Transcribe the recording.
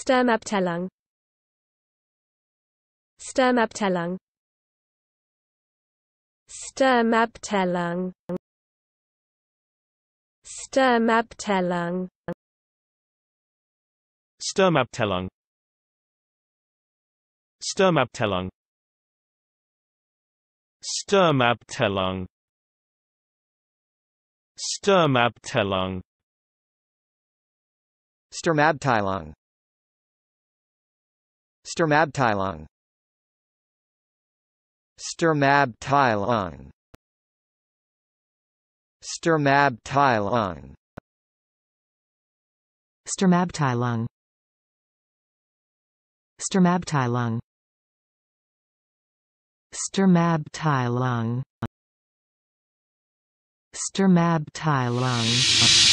Sturmabteilung Sturmabteilung Sturmabteilung Sturmabteilung Sturmabteilung Sturmabteilung Sturmabteilung Sturmabteilung Sturmabteilung Sturmabteilung Sturmabteilung Sturmabteilung Sturmabteilung Sturmabteilung Sturmabteilung Sturmabteilung